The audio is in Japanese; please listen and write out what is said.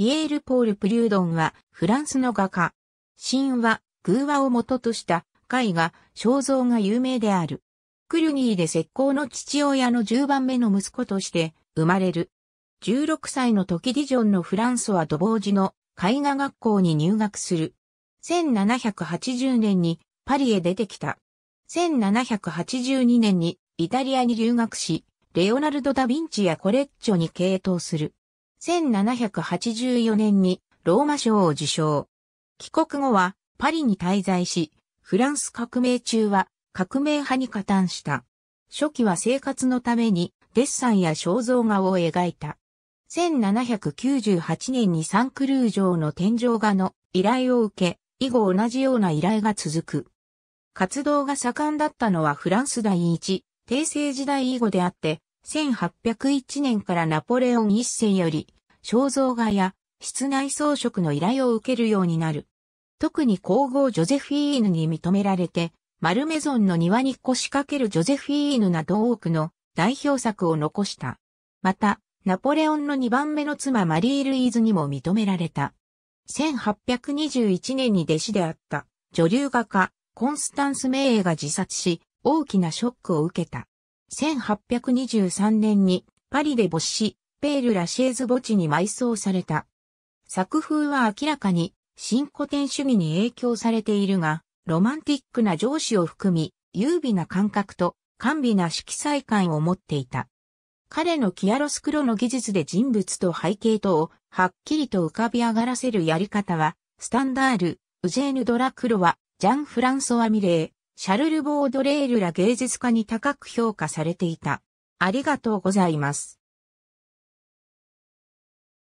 ピエール・ポール・プリュードンは、フランスの画家。神話、偶話を元とした絵画、肖像が有名である。クルニーで石膏の父親の10番目の息子として生まれる。16歳の時ディジョンのフランソワ・ドボージの絵画学校に入学する。1780年にパリへ出てきた。1782年にイタリアに留学し、レオナルド・ダ・ヴィンチやコレッチョに傾倒する。1784年にローマ賞を受賞。帰国後はパリに滞在し、フランス革命中は革命派に加担した。初期は生活のためにデッサンや肖像画を描いた。1798年にサンクルー城の天井画の依頼を受け、以後同じような依頼が続く。活動が盛んだったのはフランス第一、帝政時代以後であって、1801年からナポレオン一世より、肖像画や室内装飾の依頼を受けるようになる。特に皇后ジョゼフィーヌに認められて、マルメゾンの庭に腰掛けるジョゼフィーヌなど多くの代表作を残した。また、ナポレオンの2番目の妻マリー・ルイーズにも認められた。1821年に弟子であった女流画家コンスタンス・メーエが自殺し、大きなショックを受けた。1823年にパリで没し、ペール・ラシェーズ墓地に埋葬された。作風は明らかに新古典主義に影響されているが、ロマンティックな上司を含み、優美な感覚と甘美な色彩感を持っていた。彼のキアロスクロの技術で人物と背景とをはっきりと浮かび上がらせるやり方は、スタンダール、ウジェーヌ・ドラクロワ、ジャン・フランソワ・ミレー、シャルル・ボードレールら芸術家に高く評価されていた。ありがとうございます。